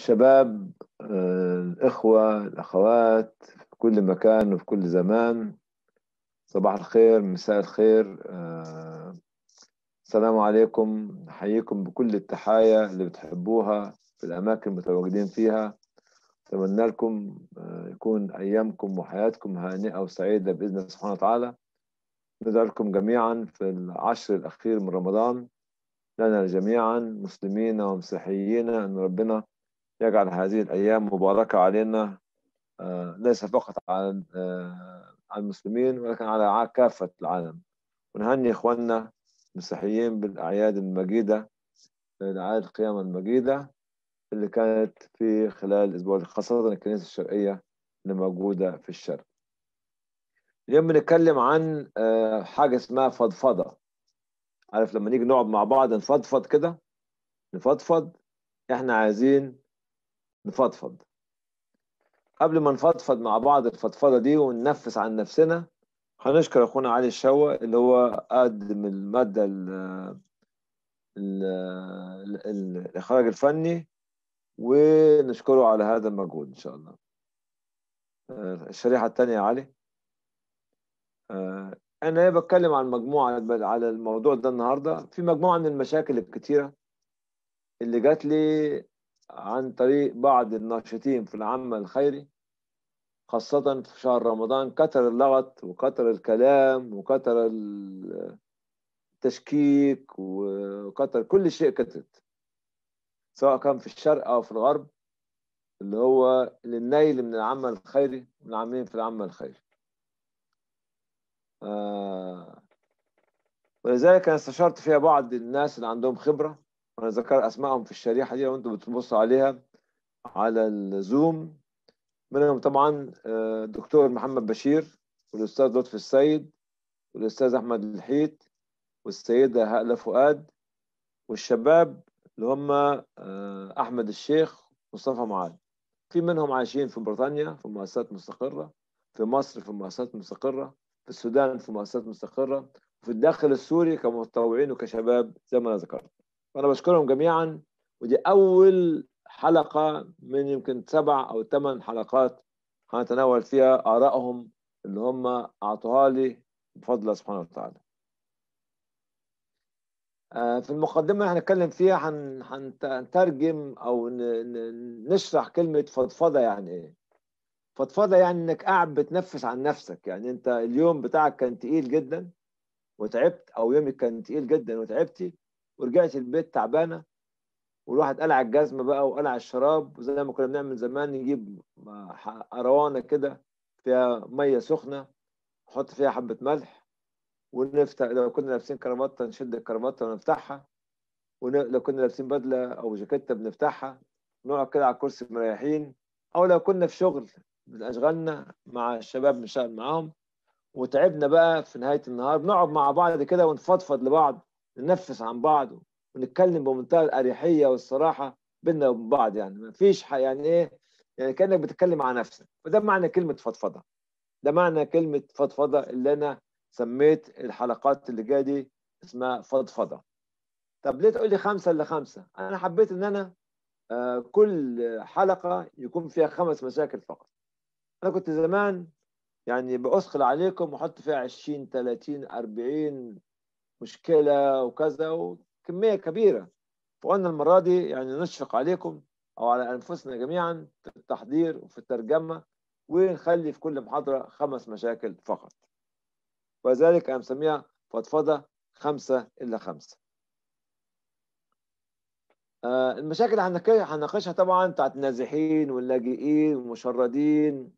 الشباب الإخوة آه، الأخوات في كل مكان وفي كل زمان صباح الخير مساء الخير آه، السلام عليكم نحييكم بكل التحايا اللي بتحبوها في الأماكن المتواجدين فيها أتمنى لكم آه، يكون أيامكم وحياتكم هانئة وسعيدة بإذن الله سبحانه وتعالى ندعو لكم جميعا في العشر الأخير من رمضان لنا جميعا مسلمين ومسيحيين أن ربنا يجعل هذه الأيام مباركة علينا آه، ليس فقط آه، على المسلمين ولكن على كافة العالم ونهني إخواننا المسيحيين بالأعياد المجيدة الأعياد القيامة المجيدة اللي كانت في خلال الأسبوع خاصة الكنيسة الشرقية اللي موجودة في الشرق اليوم بنتكلم عن آه، حاجة اسمها فضفضة عارف لما نيجي نقعد مع بعض نفضفض كده نفضفض احنا عايزين نفضفض قبل ما نفضفض مع بعض الفضفضه دي وننفس عن نفسنا هنشكر اخونا علي الشوا اللي هو قدم الماده ال الاخراج الفني ونشكره على هذا المجهود ان شاء الله آه، الشريحه الثانيه يا علي آه، انا بتكلم عن مجموعه على الموضوع ده النهارده في مجموعه من المشاكل الكتيره اللي جات لي عن طريق بعض الناشطين في العمل الخيري خاصة في شهر رمضان كتر اللغط وكتر الكلام وكتر التشكيك وكتر كل شيء كتر سواء كان في الشرق أو في الغرب اللي هو للنيل من العمل الخيري من العاملين في العمل الخيري آه ولذلك أنا استشرت فيها بعض الناس اللي عندهم خبرة انا ذكر اسمائهم في الشريحه دي لو انتم بتبصوا عليها على الزوم منهم طبعا الدكتور آه، محمد بشير والاستاذ لطفي السيد والاستاذ احمد الحيت والسيده هاله فؤاد والشباب اللي هم آه، احمد الشيخ مصطفى معاد في منهم عايشين في بريطانيا في مؤسسات مستقره في مصر في مؤسسات مستقره في السودان في مؤسسات مستقره وفي الداخل السوري كمتطوعين وكشباب زي ما انا ذكرت فأنا بشكرهم جميعا ودي أول حلقة من يمكن سبع أو ثمان حلقات هنتناول فيها آرائهم اللي هم أعطوها لي بفضل الله سبحانه وتعالى آه، في المقدمة اللي هنتكلم فيها هنترجم أو نشرح كلمة فضفضة يعني إيه فضفضة يعني إنك قاعد بتنفس عن نفسك يعني أنت اليوم بتاعك كان تقيل جدا وتعبت أو يومك كان تقيل جدا وتعبتي ورجعت البيت تعبانه والواحد قلع الجزمه بقى وقلع الشراب وزي ما كنا بنعمل زمان نجيب قروانه كده فيها ميه سخنه نحط فيها حبه ملح ونفتح لو كنا لابسين كرامته نشد الكرامته ونفتحها ولو كنا لابسين بدله او جاكيته بنفتحها نقعد كده على الكرسي مريحين او لو كنا في شغل من اشغالنا مع الشباب بنشتغل معاهم وتعبنا بقى في نهايه النهار بنقعد مع بعض كده ونفضفض لبعض ننفس عن بعض ونتكلم بمنتهى الاريحيه والصراحه بينا وبين بعض يعني ما فيش يعني ايه يعني كانك بتتكلم عن نفسك وده معنى كلمه فضفضه ده معنى كلمه فضفضه اللي انا سميت الحلقات اللي جايه دي اسمها فضفضه طب ليه تقول لي خمسه الا خمسه؟ انا حبيت ان انا آه كل حلقه يكون فيها خمس مشاكل فقط انا كنت زمان يعني بأثقل عليكم واحط فيها 20 30 40 مشكله وكذا وكميه كبيره فقلنا المره دي يعني نشفق عليكم او على انفسنا جميعا في التحضير وفي الترجمه ونخلي في كل محاضره خمس مشاكل فقط وذلك انا مسميها فضفضه خمسه الا خمسه آه، المشاكل اللي هنناقشها طبعا بتاعت النازحين واللاجئين والمشردين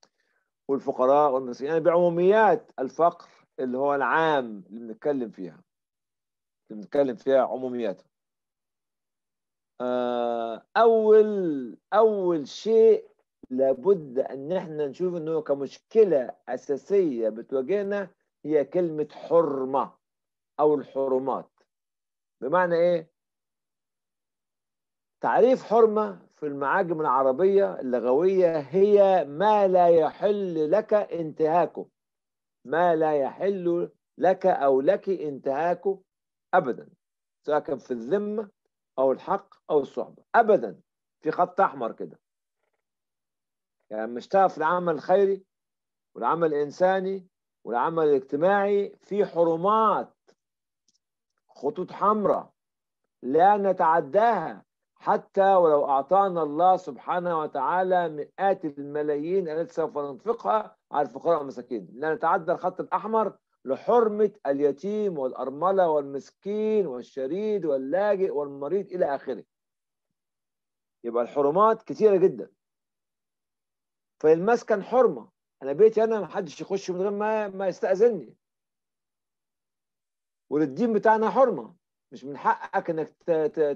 والفقراء والمسكين يعني بعموميات الفقر اللي هو العام اللي بنتكلم فيها بنتكلم فيها عموميات آه، اول اول شيء لابد ان احنا نشوف انه كمشكله اساسيه بتواجهنا هي كلمه حرمه او الحرمات بمعنى ايه تعريف حرمه في المعاجم العربيه اللغويه هي ما لا يحل لك انتهاكه ما لا يحل لك او لك انتهاكه ابدا سواء كان في الذمه او الحق او الصحبه ابدا في خط احمر كده يعني مش في العمل الخيري والعمل الانساني والعمل الاجتماعي في حرمات خطوط حمراء لا نتعداها حتى ولو أعطانا الله سبحانه وتعالى مئات الملايين التي سوف ننفقها على الفقراء والمساكين لا نتعدى الخط الأحمر لحرمة اليتيم والأرملة والمسكين والشريد واللاجئ والمريض إلى آخره يبقى الحرمات كثيرة جدا فالمسكن حرمة أنا بيتي أنا محدش يخش من غير ما ما يستأذني والدين بتاعنا حرمة مش من حقك إنك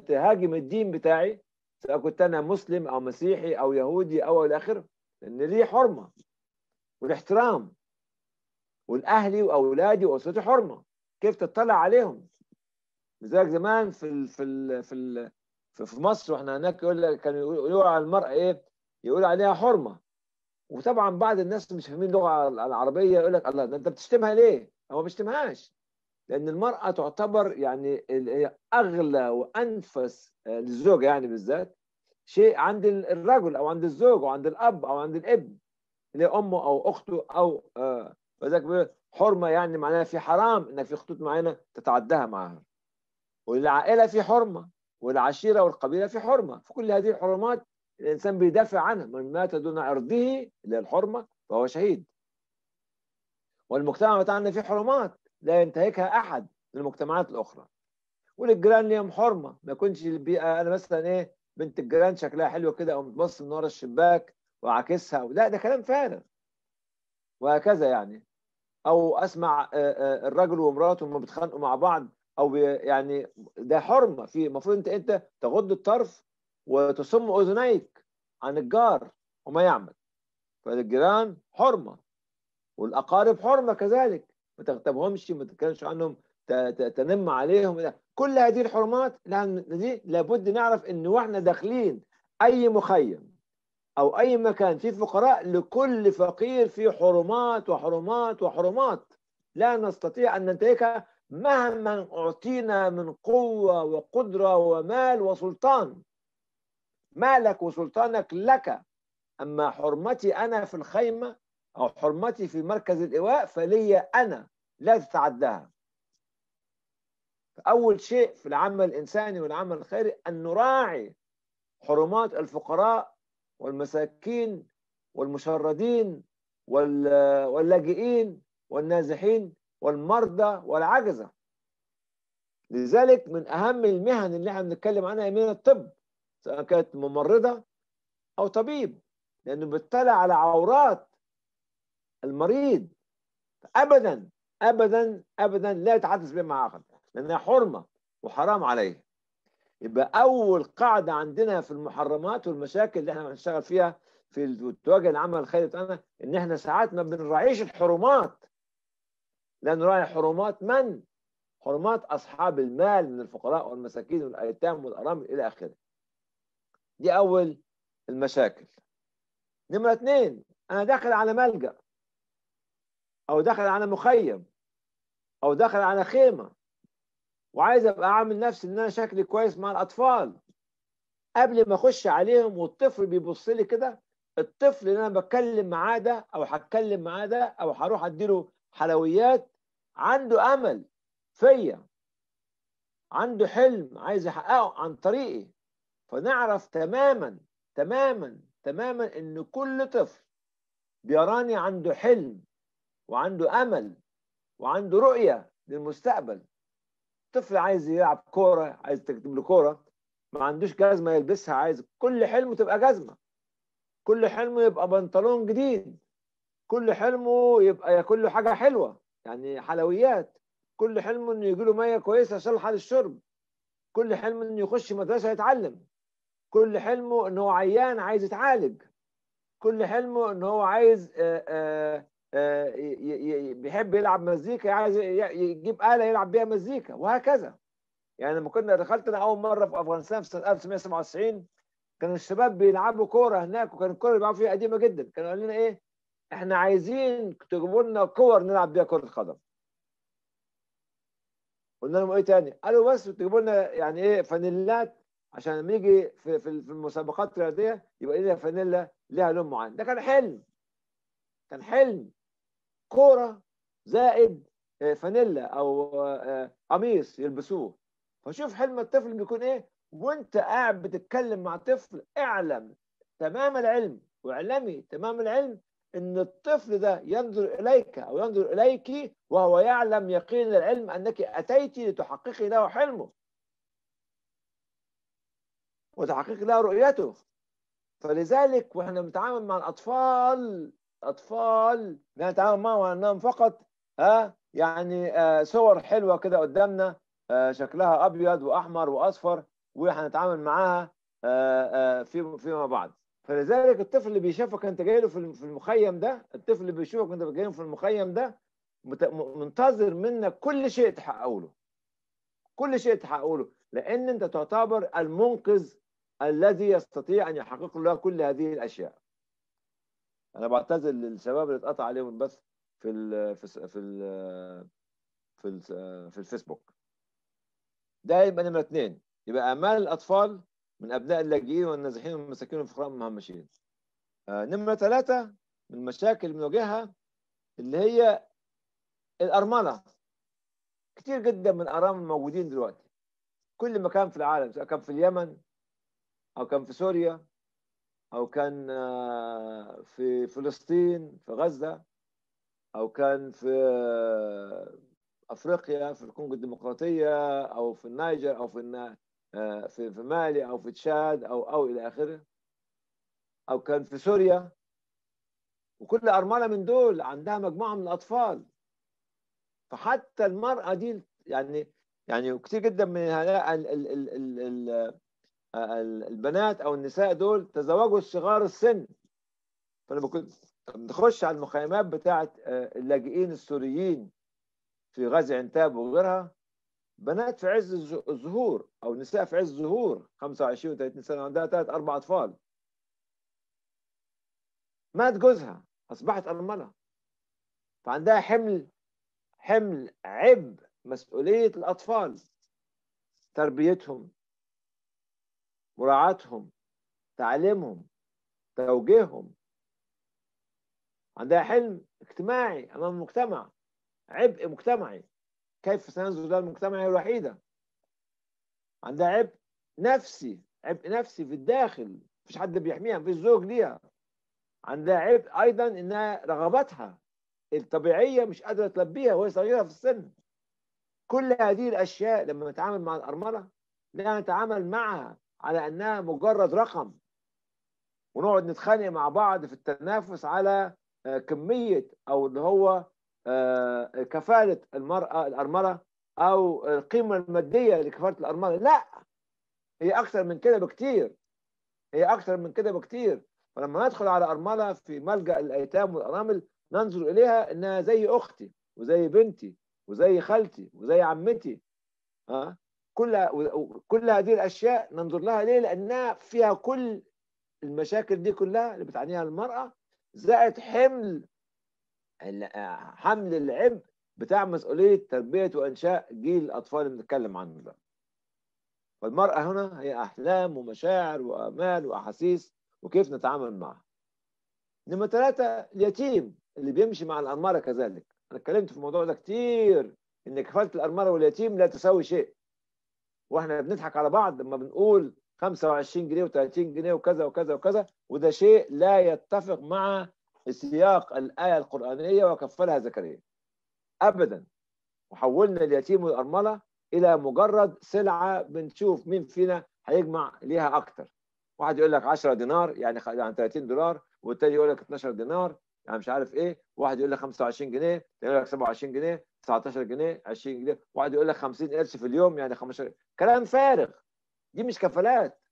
تهاجم الدين بتاعي سواء كنت أنا مسلم أو مسيحي أو يهودي أو إلى آخره لأن ليه حرمة والاحترام والاهلي واولادي واسرتي حرمه كيف تطلع عليهم لذلك زمان في ال في ال في ال في مصر واحنا هناك يقول لك كانوا يقولوا على المرأة ايه يقول عليها حرمه وطبعا بعض الناس مش فاهمين اللغه العربيه يقول لك الله ده انت بتشتمها ليه؟ هو ما بيشتمهاش لان المراه تعتبر يعني هي اغلى وانفس للزوج يعني بالذات شيء عند الرجل او عند الزوج او عند الاب او عند الابن اللي امه او اخته او آه فذاك حرمه يعني معناها في حرام انك في خطوط معينه تتعداها معها والعائله في حرمه والعشيره والقبيله في حرمه فكل هذه الحرمات الانسان بيدافع عنها من مات دون عرضه اللي الحرمه فهو شهيد والمجتمع بتاعنا فيه حرمات لا ينتهكها احد من المجتمعات الاخرى والجيران ليهم حرمه ما يكونش البيئه انا مثلا ايه بنت الجيران شكلها حلو كده او بتبص من ورا الشباك وعاكسها لا ده كلام فارغ وهكذا يعني او اسمع آه، آه، الراجل ومراته هما بيتخانقوا مع بعض او يعني ده حرمه في المفروض انت انت تغض الطرف وتصم اذنيك عن الجار وما يعمل فالجيران حرمه والاقارب حرمه كذلك ما تغتابهمش ما تتكلمش عنهم تنم عليهم كل هذه الحرمات دي لابد نعرف ان واحنا داخلين اي مخيم أو أي مكان فيه فقراء لكل فقير في حرمات وحرمات وحرمات لا نستطيع أن ننتهكها مهما أعطينا من قوة وقدرة ومال وسلطان مالك وسلطانك لك أما حرمتي أنا في الخيمة أو حرمتي في مركز الإيواء فلي أنا لا تتعداها اول شيء في العمل الإنساني والعمل الخيري أن نراعي حرمات الفقراء والمساكين والمشردين واللاجئين والنازحين والمرضى والعجزة لذلك من أهم المهن اللي احنا بنتكلم عنها مهنة الطب سواء كانت ممرضة أو طبيب لأنه بيطلع على عورات المريض أبدا أبدا أبدا لا يتحدث مع عقد لأنها حرمة وحرام عليه يبقى اول قاعده عندنا في المحرمات والمشاكل اللي احنا بنشتغل فيها في التوجه العمل الخيري بتاعنا ان احنا ساعات ما بنراعيش الحرمات لا نراعي حرمات من؟ حرمات اصحاب المال من الفقراء والمساكين والايتام والارامل الى اخره. دي اول المشاكل. نمره اثنين انا داخل على ملجا او داخل على مخيم او داخل على خيمه وعايز ابقى اعمل نفسي ان انا شكلي كويس مع الاطفال قبل ما اخش عليهم والطفل بيبص لي كده الطفل اللي انا بتكلم معاه ده او هتكلم معاه ده او هروح اديله حلويات عنده امل فيا عنده حلم عايز يحققه عن طريقي فنعرف تماما تماما تماما ان كل طفل بيراني عنده حلم وعنده امل وعنده رؤيه للمستقبل طفل عايز يلعب كوره عايز تكتب له كوره ما عندوش جزمه يلبسها عايز كل حلمه تبقى جزمه كل حلمه يبقى بنطلون جديد كل حلمه يبقى ياكل له حاجه حلوه يعني حلويات كل حلمه انه يجي له ميه كويسه صالحه للشرب كل حلمه انه يخش مدرسه يتعلم كل حلمه انه هو عيان عايز يتعالج كل حلمه انه هو عايز آآ آه، آآ آه، آه، بيحب يلعب مزيكا عايز يجيب آلة يلعب بيها مزيكا وهكذا يعني لما كنا دخلت انا اول مره في افغانستان في سنه 1997 كان الشباب بيلعبوا كوره هناك وكان الكوره اللي بيلعبوا فيها قديمه جدا كانوا قالوا لنا ايه احنا عايزين تجيبوا لنا كور نلعب بيها كره قدم قلنا لهم ايه تاني قالوا بس تجيبوا لنا يعني ايه فانيلات عشان لما يجي في, في المسابقات الرياضيه يبقى لنا فانيلا ليها لون معين ده كان حلم كان حلم كوره زائد آه، فانيلا او آه، آه، قميص يلبسوه فشوف حلم الطفل بيكون ايه وانت قاعد بتتكلم مع طفل اعلم تمام العلم واعلمي تمام العلم ان الطفل ده ينظر اليك او ينظر اليك وهو يعلم يقين العلم انك اتيت لتحققي له حلمه وتحقيق له رؤيته فلذلك واحنا بنتعامل مع الاطفال اطفال نتعامل يعني معهم على انهم فقط ها يعني آه، صور حلوه كده قدامنا آه، شكلها ابيض واحمر واصفر وهنتعامل معاها آه، في فيما بعد فلذلك الطفل اللي بيشوفك انت جاي له في المخيم ده الطفل اللي بيشوفك انت جاي له في المخيم ده منتظر منك كل شيء تحققه له كل شيء تحققه له لان انت تعتبر المنقذ الذي يستطيع ان يحقق له كل هذه الاشياء انا بعتذر للشباب اللي اتقطع عليهم بس في الـ في الـ في الـ في, الـ في الفيسبوك ده يبقى نمره اثنين يبقى امال الاطفال من ابناء اللاجئين والنازحين والمساكين والفقراء المهمشين آه نمره ثلاثه من المشاكل اللي بنواجهها اللي هي الارمله كتير جدا من الارامل موجودين دلوقتي كل مكان في العالم سواء كان في اليمن او كان في سوريا او كان آه، في فلسطين في غزه او كان في آه، افريقيا في الكونغو الديمقراطيه او في النيجر او في آه، في في مالي او في تشاد او او الى اخره او كان في سوريا وكل ارمله من دول عندها مجموعه من الاطفال فحتى المراه دي يعني يعني وكثير جدا من هؤلاء البنات او النساء دول تزوجوا صغار السن فلما كنت بنخش على المخيمات بتاعه آه، اللاجئين السوريين في غزه عنتاب وغيرها بنات في عز الظهور او نساء في عز الظهور 25 و 30 سنه عندها ثلاث اربع اطفال مات جوزها اصبحت ارمله فعندها حمل حمل عبء مسؤوليه الاطفال تربيتهم مراعاتهم تعليمهم توجيههم عندها حلم اجتماعي امام المجتمع عبء مجتمعي كيف سننزل ده المجتمع الوحيده عندها عبء نفسي عبء نفسي في الداخل مفيش حد بيحميها مفيش زوج ليها عندها عبء ايضا انها رغباتها الطبيعيه مش قادره تلبيها وهي صغيره في السن كل هذه الاشياء لما نتعامل مع الارمله لا نتعامل معها على انها مجرد رقم ونقعد نتخانق مع بعض في التنافس على آه، كميه او اللي هو آه، كفاله المراه الارمله او القيمه الماديه لكفاله الارمله لا هي اكثر من كده بكتير هي اكثر من كده بكتير فلما ندخل على ارمله في ملجا الايتام والارامل ننظر اليها انها زي اختي وزي بنتي وزي خالتي وزي عمتي ها كل كل هذه الاشياء ننظر لها ليه؟ لانها فيها كل المشاكل دي كلها اللي بتعانيها المراه زائد حمل حمل العبء بتاع مسؤوليه تربيه وانشاء جيل الاطفال اللي بنتكلم عنه ده. فالمراه هنا هي احلام ومشاعر وامال واحاسيس وكيف نتعامل معها. نمرة ثلاثة اليتيم اللي بيمشي مع الأنمرة كذلك أنا اتكلمت في الموضوع ده كتير إن كفالة الأنمرة واليتيم لا تساوي شيء واحنا بنضحك على بعض لما بنقول 25 جنيه و30 جنيه وكذا وكذا وكذا وده شيء لا يتفق مع سياق الآية القرآنية وكفلها زكريا أبدا وحولنا اليتيم والأرملة إلى مجرد سلعة بنشوف مين فينا هيجمع ليها أكتر واحد يقول لك 10 دينار يعني يعني 30 دولار والتاني يقول لك 12 دينار يعني مش عارف ايه واحد يقول لك 25 جنيه يقول لك 27 جنيه 19 جنيه 20 جنيه واحد يقول لك 50 قرش في اليوم يعني 15 كلام فارغ دي مش كفالات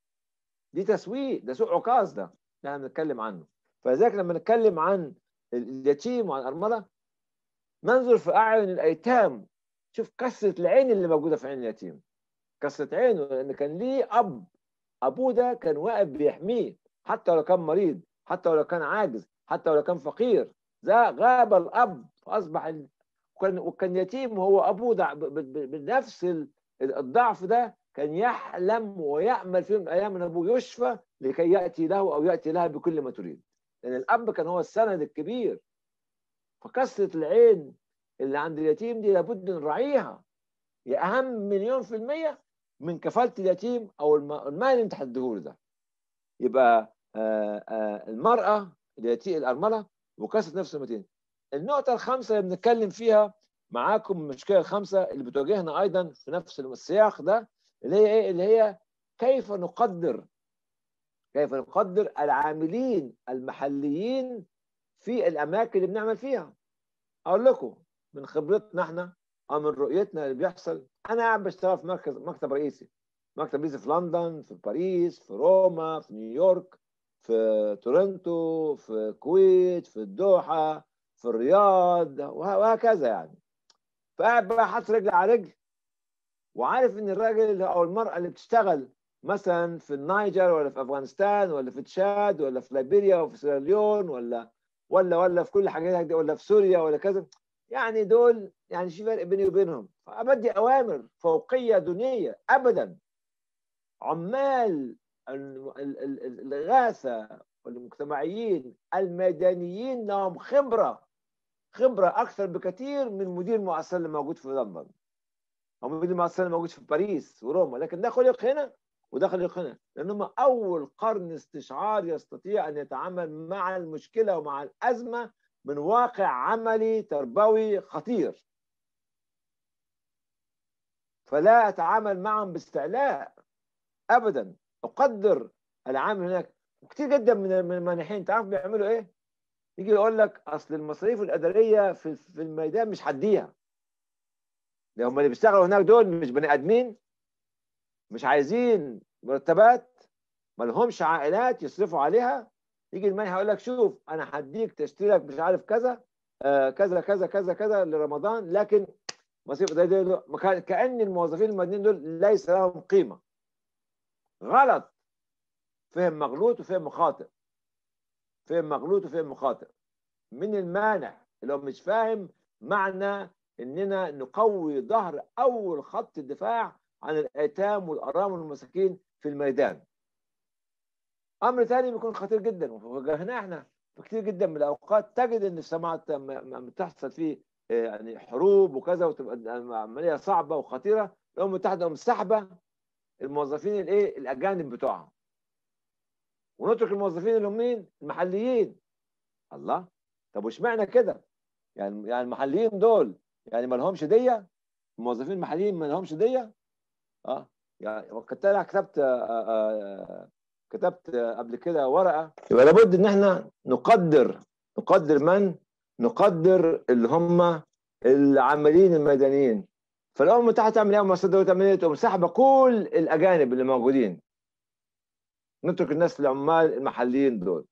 دي تسويق ده سوق عكاظ ده اللي احنا بنتكلم عنه فلذلك لما نتكلم عن اليتيم وعن الارمله ننظر في اعين الايتام شوف كسره العين اللي موجوده في عين اليتيم كسره عينه لان كان ليه اب ابوه ده كان واقف بيحميه حتى لو كان مريض حتى لو كان عاجز حتى لو كان فقير ده غاب الاب فاصبح وكان وكان يتيم وهو ابوه بنفس الضعف ده كان يحلم ويامل في يوم من الايام ان ابوه يشفى لكي ياتي له او ياتي لها بكل ما تريد لان الاب كان هو السند الكبير فكسره العين اللي عند اليتيم دي لابد نراعيها هي اهم مليون في الميه من كفاله اليتيم او المال اللي انت هتديهوله ده يبقى آآ آه، آآ آه، المراه اليتيم الارمله وكسرت نفس المتين النقطة الخامسة اللي بنتكلم فيها معاكم المشكلة الخامسة اللي بتواجهنا أيضا في نفس السياق ده اللي هي إيه؟ اللي هي كيف نقدر كيف نقدر العاملين المحليين في الأماكن اللي بنعمل فيها أقول لكم من خبرتنا احنا أو من رؤيتنا اللي بيحصل أنا قاعد بشتغل في مركز مكتب رئيسي مكتب رئيسي في لندن في باريس في روما في نيويورك في تورنتو في الكويت في الدوحة في الرياض وهكذا يعني فقاعد بقى حاطط رجل على رجل وعارف ان الراجل او المراه اللي بتشتغل مثلا في النيجر ولا في افغانستان ولا في تشاد ولا في ليبيريا وفي سيراليون ولا ولا ولا في كل حاجات دي ولا في سوريا ولا كذا يعني دول يعني شو فرق بيني وبينهم فابدي اوامر فوقيه دنييه ابدا عمال الغاثه والمجتمعيين المدنيين لهم خبره خبره اكثر بكثير من مدير المؤسسه اللي موجود في لندن او مدير المؤسسه اللي موجود في باريس وروما لكن ده خلق هنا وده خلق هنا لان هم اول قرن استشعار يستطيع ان يتعامل مع المشكله ومع الازمه من واقع عملي تربوي خطير فلا اتعامل معهم باستعلاء ابدا اقدر العامل هناك وكتير جدا من المانحين تعرف بيعملوا ايه؟ يجي يقول لك اصل المصاريف الاداريه في في الميدان مش هديها ده هم اللي بيشتغلوا هناك دول مش بني ادمين مش عايزين مرتبات ما لهمش عائلات يصرفوا عليها يجي المنح يقول لك شوف انا هديك لك مش عارف كذا آه كذا كذا كذا كذا لرمضان لكن مصاريف اداريه كان الموظفين المدنيين دول ليس لهم قيمه غلط فهم مغلوط وفهم خاطئ فهم مغلوط وفهم خاطئ من المانع اللي هو مش فاهم معنى اننا نقوي ظهر اول خط الدفاع عن الايتام والارامل والمساكين في الميدان امر ثاني بيكون خطير جدا وواجهناه احنا في كتير جدا من الاوقات تجد ان السماعات تحصل فيه آه، يعني حروب وكذا وتبقى عمليه صعبه وخطيره الامم المتحده مسحبه الموظفين الايه الاجانب بتوعها ونترك الموظفين اللي هم مين؟ المحليين الله طب واشمعنى كده؟ يعني يعني المحليين دول يعني ما لهمش ديه؟ الموظفين المحليين ما لهمش ديه؟ اه يعني وقت انا كتبت آآ آه، آآ آه، آه، كتبت قبل كده ورقه يبقى لابد ان احنا نقدر نقدر من؟ نقدر اللي هم العاملين المدنيين فالامم المتحده تعمل ايه؟ المؤسسات تعمل ايه؟ تقوم كل الاجانب اللي موجودين نترك الناس العمال المحليين دول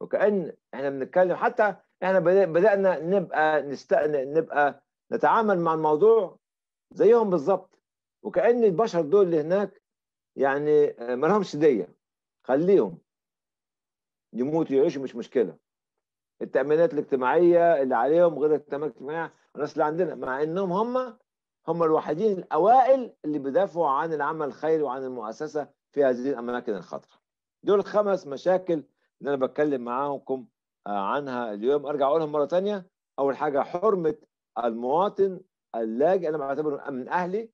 وكأن احنا بنتكلم حتى احنا بدأنا نبقى نست... نبقى نتعامل مع الموضوع زيهم بالظبط وكأن البشر دول اللي هناك يعني ما لهمش دية خليهم يموتوا يعيشوا مش مشكلة التأمينات الاجتماعية اللي عليهم غير التأمينات الاجتماعية الناس اللي عندنا مع انهم هم هم الوحيدين الاوائل اللي بيدافعوا عن العمل الخيري وعن المؤسسه في هذه الاماكن الخطره. دول خمس مشاكل اللي انا بتكلم معاكم آه، عنها اليوم ارجع اقولهم مره ثانيه اول حاجه حرمه المواطن اللاجئ انا بعتبره من اهلي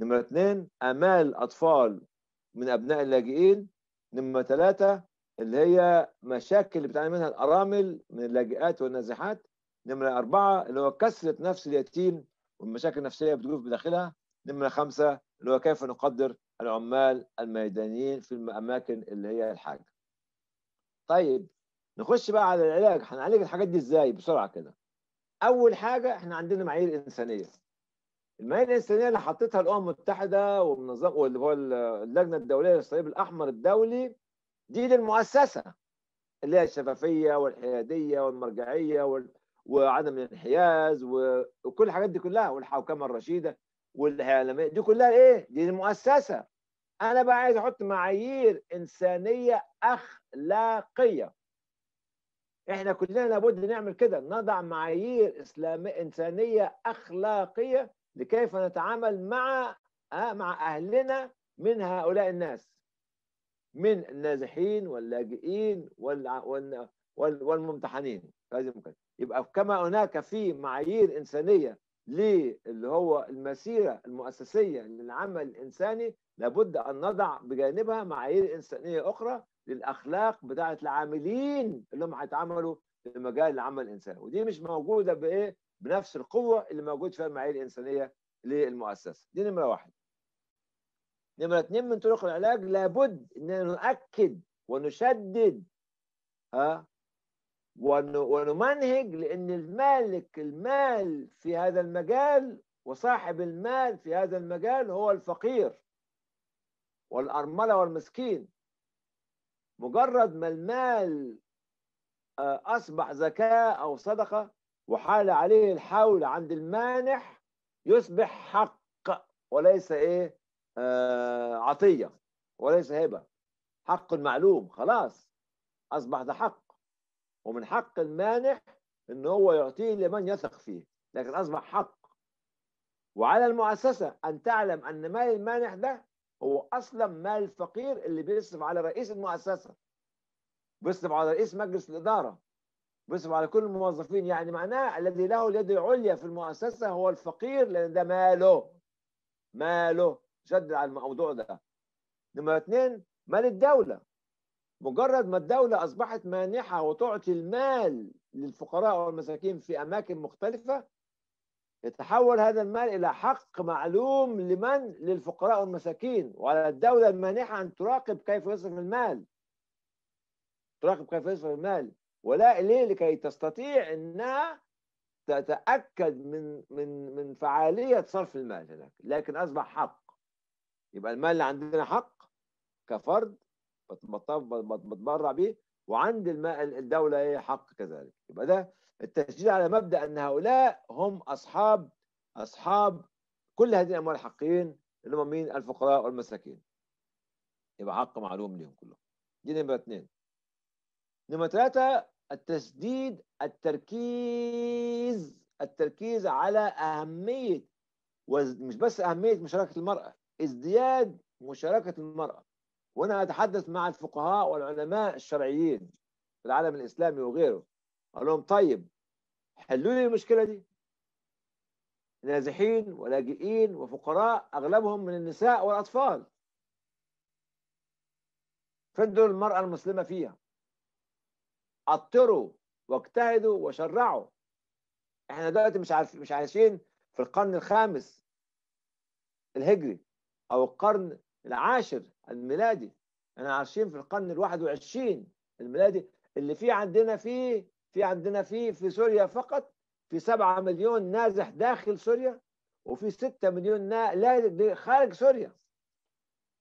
نمره اثنين امال اطفال من ابناء اللاجئين نمره ثلاثه اللي هي مشاكل اللي بتعاني منها الارامل من اللاجئات والنازحات نمره اربعه اللي هو كسره نفس اليتيم والمشاكل النفسيه بتجوف بداخلها نمره خمسه اللي هو كيف نقدر العمال الميدانيين في الأماكن اللي هي الحاجة طيب نخش بقى على العلاج هنعالج الحاجات دي ازاي بسرعة كده أول حاجة احنا عندنا معايير إنسانية المعايير الإنسانية اللي حطيتها الأمم المتحدة ومنظمة واللي هو اللجنة الدولية للصليب الأحمر الدولي دي للمؤسسة اللي هي الشفافية والحيادية والمرجعية وال... وعدم الانحياز وكل الحاجات دي كلها والحوكمه الرشيده والحياه العالميه دي كلها ايه دي المؤسسه انا بقى عايز احط معايير انسانيه اخلاقيه احنا كلنا لابد نعمل كده نضع معايير اسلاميه انسانيه اخلاقيه لكيف نتعامل مع آه، مع اهلنا من هؤلاء الناس من النازحين واللاجئين والممتحنين لازم يبقى كما هناك في معايير انسانيه للي هو المسيره المؤسسيه للعمل الانساني لابد ان نضع بجانبها معايير انسانيه اخرى للاخلاق بتاعه العاملين اللي هم هيتعاملوا في مجال العمل الانساني ودي مش موجوده بايه بنفس القوه اللي موجود فيها المعايير الانسانيه للمؤسسه دي نمره واحد نمره اتنين من طرق العلاج لابد أن نؤكد ونشدد ها ونمنهج لأن المالك المال في هذا المجال وصاحب المال في هذا المجال هو الفقير والأرملة والمسكين مجرد ما المال آه، أصبح زكاة أو صدقة وحال عليه الحول عند المانح يصبح حق وليس إيه آه، عطية وليس هبة حق معلوم خلاص أصبح ده حق ومن حق المانح ان هو يعطيه لمن يثق فيه لكن اصبح حق وعلى المؤسسه ان تعلم ان مال المانح ده هو اصلا مال الفقير اللي بيصرف على رئيس المؤسسه بيصرف على رئيس مجلس الاداره بيصرف على كل الموظفين يعني معناه الذي له اليد العليا في المؤسسه هو الفقير لان ده ماله ماله شد على الموضوع ده نمرة اثنين مال الدوله مجرد ما الدولة أصبحت مانحة وتعطي المال للفقراء والمساكين في أماكن مختلفة يتحول هذا المال إلى حق معلوم لمن؟ للفقراء والمساكين وعلى الدولة المانحة أن تراقب كيف يصرف المال تراقب كيف يصرف المال ولا ليه لكي تستطيع أنها تتأكد من من من فعالية صرف المال هناك لكن أصبح حق يبقى المال اللي عندنا حق كفرد بتبرع به وعند الدولة هي إيه، حق كذلك يبقى ده التشديد على مبدأ أن هؤلاء هم أصحاب أصحاب كل هذه الأموال الحقيقيين اللي هم مين الفقراء والمساكين يبقى حق معلوم ليهم كلهم دي نمرة اثنين نمرة ثلاثة التسديد التركيز التركيز على أهمية مش بس أهمية مشاركة المرأة ازدياد مشاركة المرأة وانا اتحدث مع الفقهاء والعلماء الشرعيين في العالم الاسلامي وغيره اقول لهم طيب حلوا لي المشكله دي نازحين ولاجئين وفقراء اغلبهم من النساء والاطفال فين دول المراه المسلمه فيها اطروا واجتهدوا وشرعوا احنا دلوقتي مش عارف مش عايشين في القرن الخامس الهجري او القرن العاشر الميلادي احنا عايشين في القرن ال21 الميلادي اللي في عندنا فيه في عندنا فيه في سوريا فقط في 7 مليون نازح داخل سوريا وفي 6 مليون نازح خارج سوريا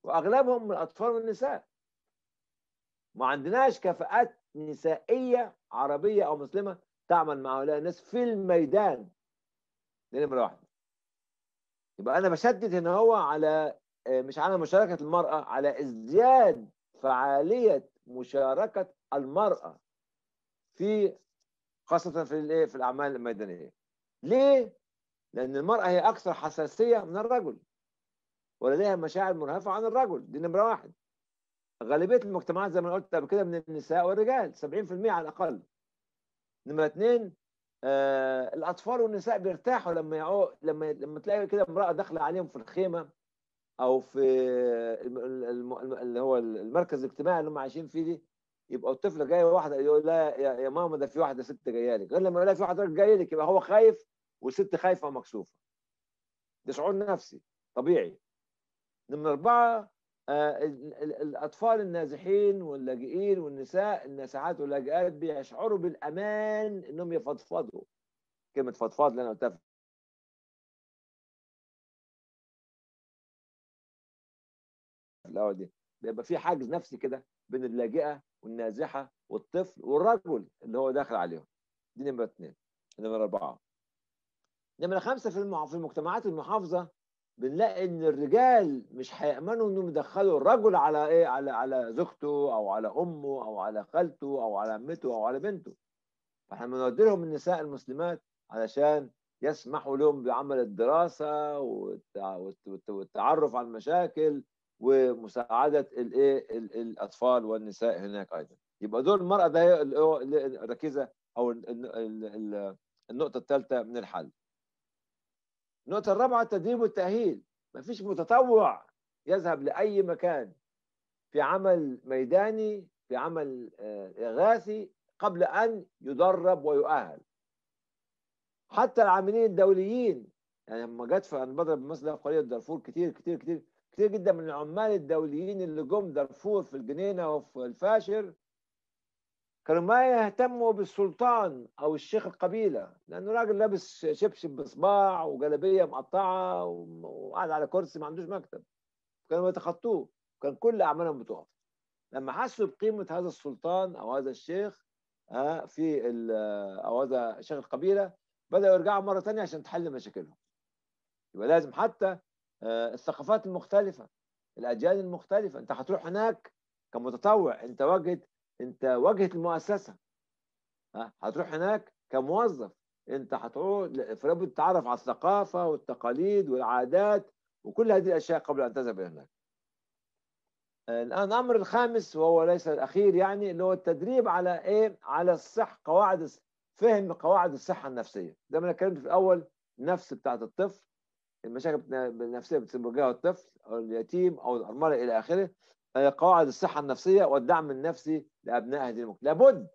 واغلبهم من الاطفال والنساء ما عندناش كفاءات نسائيه عربيه او مسلمه تعمل مع هؤلاء الناس في الميدان دي نمره واحد يبقى انا بشدد هنا هو على آه، مش على مشاركة المرأة على ازدياد فعالية مشاركة المرأة في خاصة في الايه في الأعمال الميدانية ليه؟ لأن المرأة هي أكثر حساسية من الرجل ولديها مشاعر مرهفة عن الرجل دي نمرة واحد غالبية المجتمعات زي ما قلت قبل كده من النساء والرجال 70% على الأقل نمرة اثنين آه الأطفال والنساء بيرتاحوا لما يعو... لما لما تلاقي كده امرأة داخلة عليهم في الخيمة او في اللي هو المركز الاجتماعي اللي هم عايشين فيه دي يبقى الطفل جاي واحده يقول لها يا ماما ده في واحده ست جايه لك غير لما يقول لها في واحده جايه لك يبقى هو خايف والست خايفه ومكسوفه ده شعور نفسي طبيعي نمرة أربعة آه الأطفال النازحين واللاجئين والنساء النازحات واللاجئات بيشعروا بالأمان إنهم يفضفضوا كلمة فضفاض اللي أنا قلتها هو دي بيبقى في حاجز نفسي كده بين اللاجئه والنازحه والطفل والرجل اللي هو داخل عليهم دي نمره اثنين نمره اربعه نمره خمسه في في المجتمعات المحافظه بنلاقي ان الرجال مش هيامنوا انهم يدخلوا الرجل على ايه على على زوجته او على امه او على خالته او على عمته او على بنته فاحنا بنودي لهم النساء المسلمات علشان يسمحوا لهم بعمل الدراسه والتعرف على المشاكل ومساعده الايه الاطفال والنساء هناك ايضا يبقى دور المراه ده هي الركيزه او النقطه الثالثه من الحل النقطه الرابعه التدريب والتاهيل ما فيش متطوع يذهب لاي مكان في عمل ميداني في عمل آه، اغاثي قبل ان يدرب ويؤهل حتى العاملين الدوليين يعني لما جت في انا بضرب مثلا في قريه دارفور كتير كتير كتير كتير جدا من العمال الدوليين اللي جم دارفور في الجنينه وفي الفاشر كانوا ما يهتموا بالسلطان او الشيخ القبيله لانه راجل لابس شبشب بصباع وجلابيه مقطعه وقاعد على كرسي ما عندوش مكتب كانوا يتخطوه كان كل اعمالهم بتقف لما حسوا بقيمه هذا السلطان او هذا الشيخ آه، في او هذا شيخ القبيله بداوا يرجعوا مره ثانيه عشان تحل مشاكلهم يبقى لازم حتى آه، الثقافات المختلفه الاجيال المختلفه انت هتروح هناك كمتطوع انت واجهه انت واجهه المؤسسه هتروح هناك كموظف انت هتقعد فلابد تتعرف على الثقافه والتقاليد والعادات وكل هذه الاشياء قبل ان تذهب الى هناك آه، الان الامر الخامس وهو ليس الاخير يعني اللي هو التدريب على ايه على الصح قواعد فهم قواعد الصحه النفسيه زي ما انا اتكلمت في الاول النفس بتاعت الطفل المشاكل النفسيه بتواجهها الطفل او اليتيم او الارمله الى اخره قواعد الصحه النفسيه والدعم النفسي لابناء هذه المجتمع لابد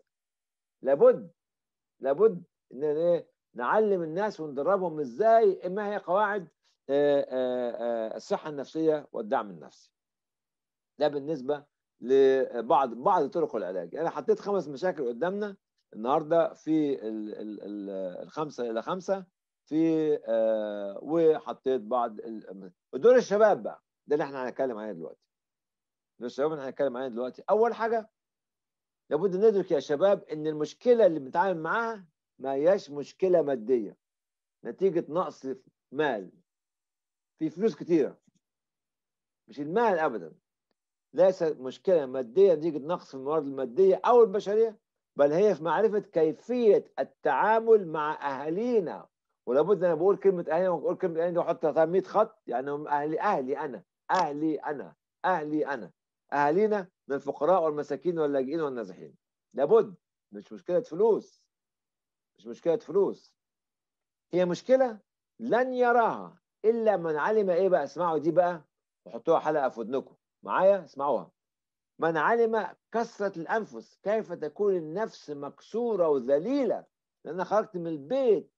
لابد لابد ان ايه نعلم الناس وندربهم ازاي ما هي قواعد آه، آه، آه، الصحه النفسيه والدعم النفسي ده بالنسبه لبعض بعض طرق العلاج انا حطيت خمس مشاكل قدامنا النهارده في الخمسه الى خمسه في آه وحطيت بعض آه، دور الشباب بقى ده اللي احنا هنتكلم عليه دلوقتي دور الشباب اللي هنتكلم عليه دلوقتي اول حاجه لابد ندرك يا شباب ان المشكله اللي بنتعامل معاها ما هياش مشكله ماديه نتيجه نقص مال في فلوس كتيره مش المال ابدا ليس مشكله ماديه نتيجه نقص في الموارد الماديه او البشريه بل هي في معرفه كيفيه التعامل مع اهالينا ولابد انا بقول كلمه اهلي واقول بقول كلمه اهلي دي بحط 100 خط يعني هم اهلي اهلي انا اهلي انا اهلي انا اهالينا من الفقراء والمساكين واللاجئين والنازحين لابد مش مشكله فلوس مش مشكله فلوس هي مشكله لن يراها الا من علم ايه بقى اسمعوا دي بقى وحطوها حلقه في ودنكم معايا اسمعوها من علم كسره الأنفس كيف تكون النفس مكسورة وذليلة لأن خرجت من البيت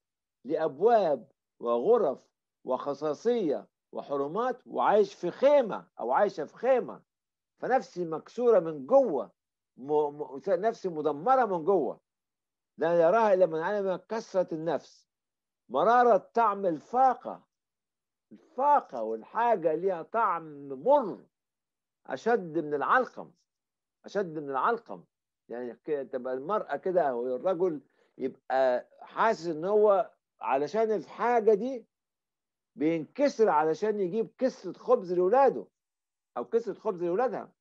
لابواب وغرف وخصاصيه وحرمات وعايش في خيمه او عايشه في خيمه فنفسي مكسوره من جوه م... م... نفسي مدمره من جوه لا يراها الا من علم كثره النفس مراره طعم الفاقه الفاقه والحاجه ليها طعم مر اشد من العلقم اشد من العلقم يعني تبقى المراه كده والرجل يبقى حاسس ان هو علشان الحاجه دي بينكسر علشان يجيب كسره خبز لاولاده او كسره خبز لاولادها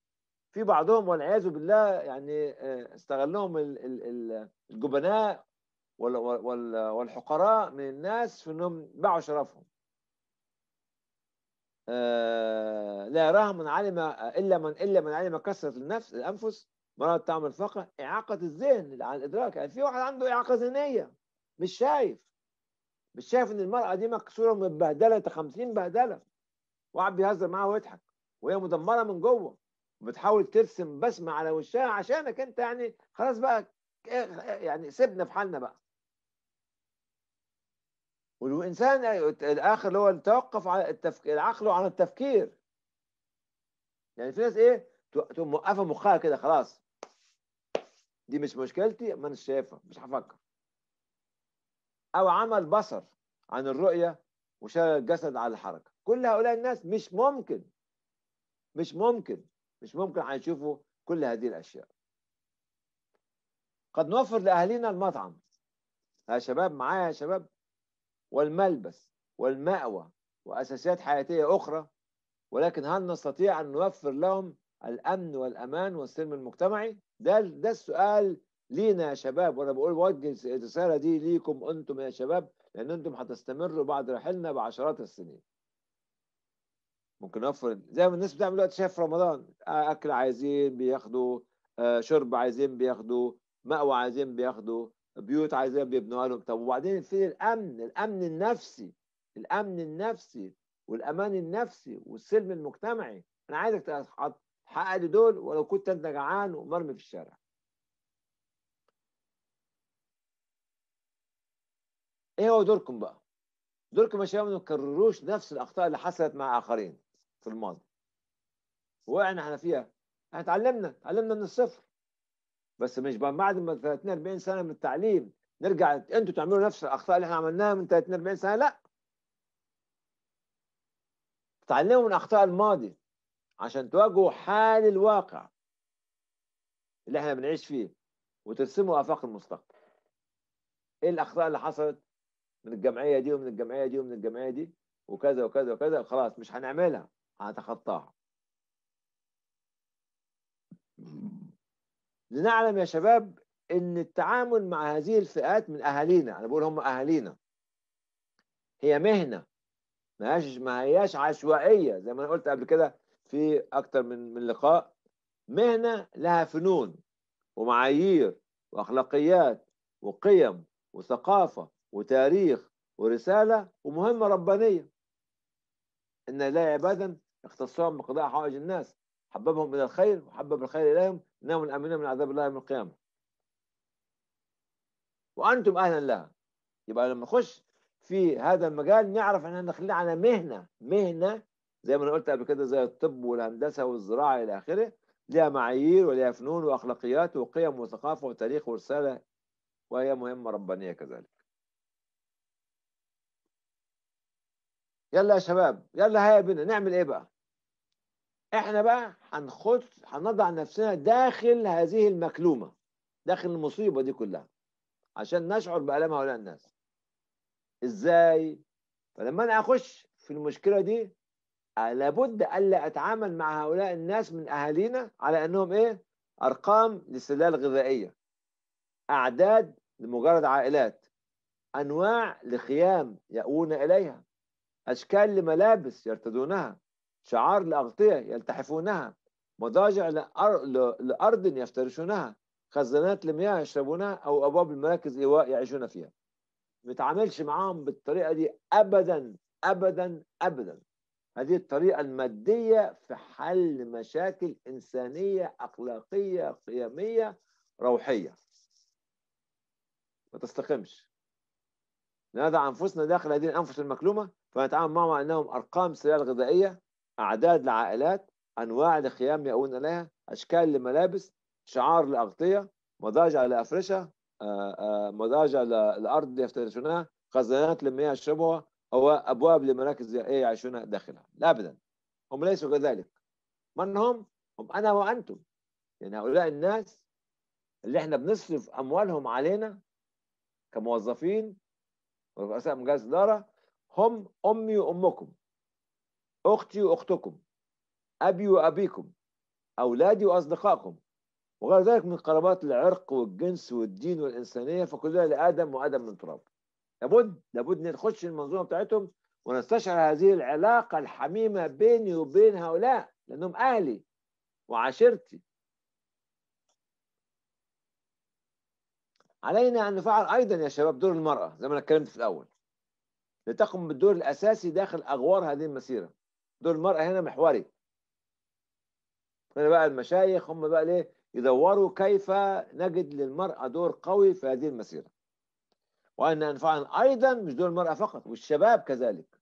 في بعضهم والعياذ بالله يعني آه، استغلهم الجبناء والحقراء من الناس في انهم باعوا شرفهم آه، لا يراها من علم الا من الا من علم كسره النفس الانفس مرض تعمل فقر اعاقه الذهن عن الادراك يعني في واحد عنده اعاقه ذهنيه مش شايف مش شايف ان المراه دي مكسوره ومتبهدله 50 بهدله وقعد بيهزر معاها ويضحك وهي مدمره من جوه وبتحاول ترسم بسمه على وشها عشانك انت يعني خلاص بقى يعني سيبنا في حالنا بقى والانسان الاخر اللي هو توقف على التفكير عقله عن التفكير يعني في ناس ايه تقوم موقفه مخها كده خلاص دي مش مشكلتي ما انا شايفها مش هفكر أو عمل بصر عن الرؤية وشال الجسد على الحركة كل هؤلاء الناس مش ممكن مش ممكن مش ممكن هيشوفوا كل هذه الأشياء قد نوفر لأهالينا المطعم يا شباب معايا يا شباب والملبس والمأوى وأساسيات حياتية أخرى ولكن هل نستطيع أن نوفر لهم الأمن والأمان والسلم المجتمعي؟ ده ده السؤال لينا يا شباب وانا بقول بوجه الرساله دي ليكم انتم يا شباب لان انتم هتستمروا بعد رحيلنا بعشرات السنين. ممكن نوفر زي ما الناس بتعمل دلوقتي شايف في رمضان آه، اكل عايزين بياخدوا آه، شرب عايزين بياخدوا مأوى عايزين بياخدوا بيوت عايزين بيبنوها لهم طب وبعدين فين الامن الامن النفسي الامن النفسي والامان النفسي والسلم المجتمعي انا عايزك تحقق لي دول ولو كنت انت جعان ومرمي في الشارع ايه هو دوركم بقى دوركم يا شباب ما تكرروش نفس الاخطاء اللي حصلت مع اخرين في الماضي وقعنا احنا فيها احنا اتعلمنا اتعلمنا من الصفر بس مش بعد ما 30 40 سنه من التعليم نرجع انتوا تعملوا نفس الاخطاء اللي احنا عملناها من 30 40 سنه لا تعلموا من اخطاء الماضي عشان تواجهوا حال الواقع اللي احنا بنعيش فيه وترسموا افاق المستقبل ايه الاخطاء اللي حصلت من الجمعيه دي ومن الجمعيه دي ومن الجمعيه دي وكذا وكذا وكذا خلاص مش هنعملها هنتخطاها لنعلم يا شباب ان التعامل مع هذه الفئات من اهالينا انا بقول هم اهالينا هي مهنه ما هياش ما هياش عشوائيه زي ما انا قلت قبل كده في اكتر من من لقاء مهنه لها فنون ومعايير واخلاقيات وقيم وثقافه وتاريخ ورسالة ومهمة ربانية إن لا عبادا اختصهم بقضاء حوائج الناس حببهم إلى الخير وحبب الخير إليهم إنهم الأمنين من عذاب الله يوم القيامة وأنتم أهلا لها يبقى لما نخش في هذا المجال نعرف إحنا داخلين على مهنة مهنة زي ما أنا قلت قبل كده زي الطب والهندسة والزراعة إلى آخره لها معايير ولها فنون وأخلاقيات وقيم وثقافة وتاريخ ورسالة وهي مهمة ربانية كذلك يلا يا شباب يلا هيا بنا نعمل ايه بقى احنا بقى هنخش هنضع نفسنا داخل هذه المكلومه داخل المصيبه دي كلها عشان نشعر بالام هؤلاء الناس ازاي فلما انا اخش في المشكله دي لابد الا اتعامل مع هؤلاء الناس من اهالينا على انهم ايه ارقام لسلال غذائيه اعداد لمجرد عائلات انواع لخيام ياوون اليها أشكال لملابس يرتدونها شعار لأغطية يلتحفونها مضاجع لأرض يفترشونها خزانات لمياه يشربونها أو أبواب المراكز إيواء يعيشون فيها ما تعاملش معاهم بالطريقة دي أبدا أبدا أبدا هذه الطريقة المادية في حل مشاكل إنسانية أخلاقية قيمية روحية ما تستقمش نضع أنفسنا داخل هذه الأنفس المكلومة فنتعامل معهم على انهم ارقام سريعه الغذائيه اعداد لعائلات انواع لخيام يأوون اليها اشكال لملابس شعار لاغطيه مضاجع لافرشه آه، آه، مضاجع للارض يفترشونها خزانات للمياه يشربوها او ابواب لمراكز زراعيه يعيشون داخلها لا ابدا هم ليسوا كذلك من هم؟ هم انا وانتم يعني هؤلاء الناس اللي احنا بنصرف اموالهم علينا كموظفين ورؤساء مجالس اداره هم أمي وأمكم أختي وأختكم أبي وأبيكم أولادي وأصدقائكم وغير ذلك من قرابات العرق والجنس والدين والإنسانية فكلها لآدم وآدم من تراب لابد لابد نخش المنظومة بتاعتهم ونستشعر هذه العلاقة الحميمة بيني وبين هؤلاء لأنهم أهلي وعشيرتي علينا أن نفعل أيضا يا شباب دور المرأة زي ما أنا اتكلمت في الأول لتقم بالدور الأساسي داخل أغوار هذه المسيرة دور المرأة هنا محوري هنا بقى المشايخ هم بقى ليه يدوروا كيف نجد للمرأة دور قوي في هذه المسيرة وأن أنفعنا أيضا مش دور المرأة فقط والشباب كذلك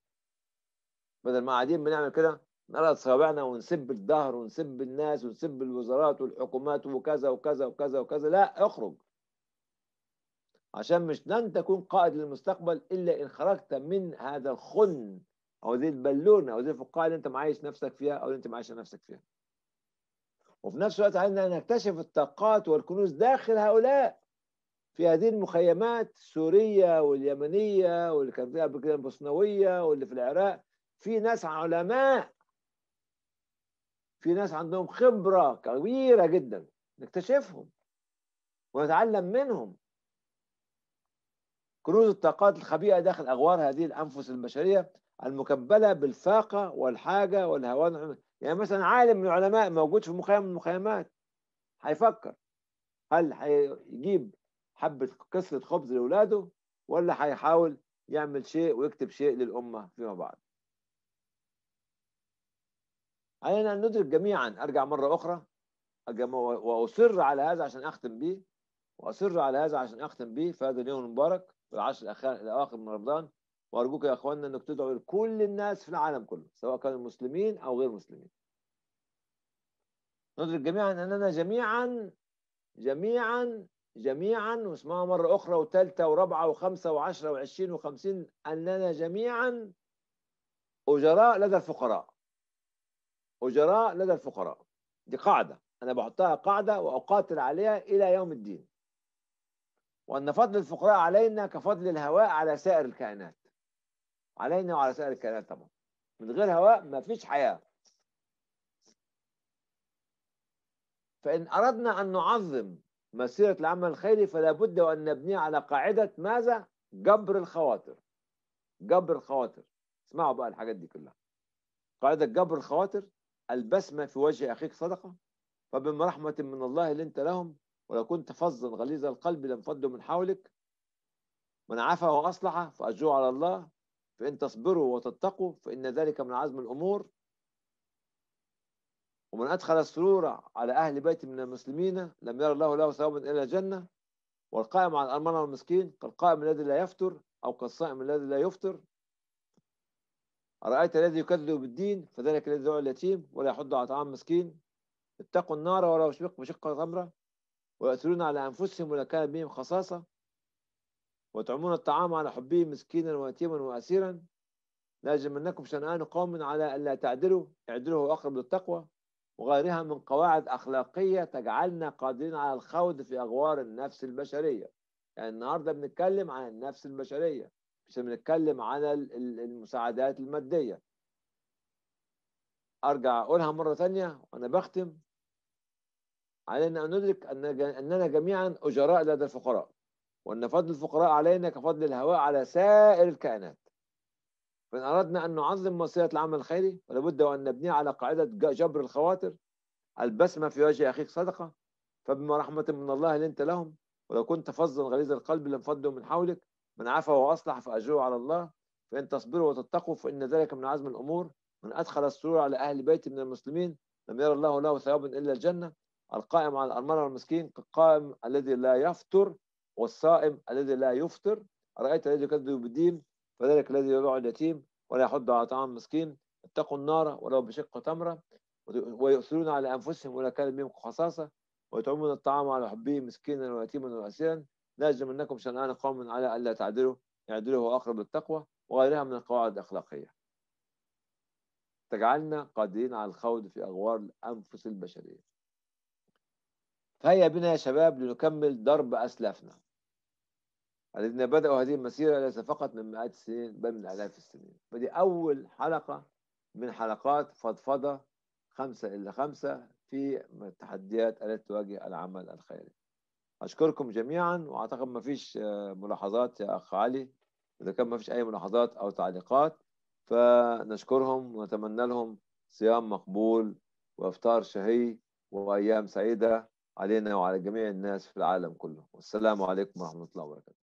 بدل ما قاعدين بنعمل كده نرى صوابعنا ونسب الدهر ونسب الناس ونسب الوزارات والحكومات وكذا وكذا وكذا وكذا لا اخرج عشان مش لن تكون قائد للمستقبل الا ان خرجت من هذا الخن او ذي البالونه او ذي الفقاعه اللي انت معايش نفسك فيها او اللي انت معايش نفسك فيها. وفي نفس الوقت علينا ان نكتشف الطاقات والكنوز داخل هؤلاء في هذه المخيمات سوريا واليمنيه واللي كان فيها قبل كده البوسنويه واللي في العراق في ناس علماء في ناس عندهم خبره كبيره جدا نكتشفهم ونتعلم منهم كنوز الطاقات الخبيئة داخل أغوار هذه الأنفس البشرية المكبلة بالفاقة والحاجة والهوان يعني مثلا عالم من العلماء موجود في مخيم من المخيمات هيفكر هل هيجيب حبة كسرة خبز لأولاده ولا هيحاول يعمل شيء ويكتب شيء للأمة فيما بعد علينا أن ندرك جميعا أرجع مرة أخرى وأصر على هذا عشان أختم به وأصر على هذا عشان أختم به في هذا اليوم المبارك في العشر الأواخر من رمضان وأرجوك يا أخواننا أنك تدعو لكل الناس في العالم كله سواء كانوا مسلمين أو غير مسلمين ندرك جميعا أننا جميعا جميعا جميعا واسمعها مرة أخرى وثالثة ورابعة وخمسة وعشرة وعشرين وخمسين أننا جميعا أجراء لدى الفقراء أجراء لدى الفقراء دي قاعدة أنا بحطها قاعدة وأقاتل عليها إلى يوم الدين وأن فضل الفقراء علينا كفضل الهواء على سائر الكائنات علينا وعلى سائر الكائنات طبعا من غير هواء ما فيش حياة فإن أردنا أن نعظم مسيرة العمل الخيري فلا بد وأن نبنيه على قاعدة ماذا؟ جبر الخواطر جبر الخواطر اسمعوا بقى الحاجات دي كلها قاعدة جبر الخواطر البسمة في وجه أخيك صدقة فبما رحمة من الله لنت لهم ولو كنت فظا غليظ القلب لانفضوا من حولك من عفا واصلح فاجروا على الله فان تصبروا وتتقوا فان ذلك من عزم الامور ومن أدخل السرور على أهل بيت من المسلمين لم ير الله له ثوابا إلا الجنة والقائم على الأرمنة والمسكين كالقائم الذي لا يفتر أو كالصائم الذي لا يفطر أرأيت الذي يكذب بالدين فذلك الذي يدعو اليتيم ولا يحض على طعام مسكين اتقوا النار ولو شق بشق تمرة ويأثرون على أنفسهم ولا كان بهم خصاصة ويطعمون الطعام على حبه مسكينا ويتيما وأسيرا لا يجرمنكم شنآن قوم على ألا تعدلوا اعدلوا هو أقرب للتقوى وغيرها من قواعد أخلاقية تجعلنا قادرين على الخوض في أغوار النفس البشرية يعني النهاردة بنتكلم عن النفس البشرية مش بنتكلم عن المساعدات المادية أرجع أقولها مرة ثانية وأنا بختم علينا أن ندرك أننا جميعا أجراء لدى الفقراء وأن فضل الفقراء علينا كفضل الهواء على سائر الكائنات فإن أردنا أن نعظم مصيرة العمل الخيري ولابد وأن نبنيه على قاعدة جبر الخواطر البسمة في وجه أخيك صدقة فبما رحمة من الله لنت لهم ولو كنت فظا غليظ القلب لانفضوا من حولك من عفا وأصلح فأجره على الله فإن تصبروا وتتقوا فإن ذلك من عزم الأمور من أدخل السرور على أهل بيت من المسلمين لم ير الله له ثوابا إلا الجنة القائم على الأرملة والمسكين كالقائم الذي لا يفطر والصائم الذي لا يفطر أرأيت الذي يكذب بالدين فذلك الذي يدعو اليتيم ولا يحض على طعام المسكين اتقوا النار ولو بشق تمرة ويؤثرون على أنفسهم ولا كان بهم خصاصة ويطعمون الطعام على حبه مسكينا ويتيما وأسيرا لا أنكم شنآن قوم على ألا تعدلوا يعدلوا هو أقرب للتقوى وغيرها من القواعد الأخلاقية تجعلنا قادرين على الخوض في أغوار الأنفس البشرية فهيا بنا يا شباب لنكمل درب أسلافنا الذين بدأوا هذه المسيرة ليس فقط من مئات السنين بل من آلاف السنين فدي أول حلقة من حلقات فضفضة خمسة إلى خمسة في التحديات التي تواجه العمل الخيري أشكركم جميعا وأعتقد ما فيش آه، ملاحظات يا أخ علي إذا كان ما فيش أي ملاحظات أو تعليقات فنشكرهم ونتمنى لهم صيام مقبول وإفطار شهي وأيام سعيدة علينا وعلى جميع الناس في العالم كله والسلام عليكم ورحمة الله وبركاته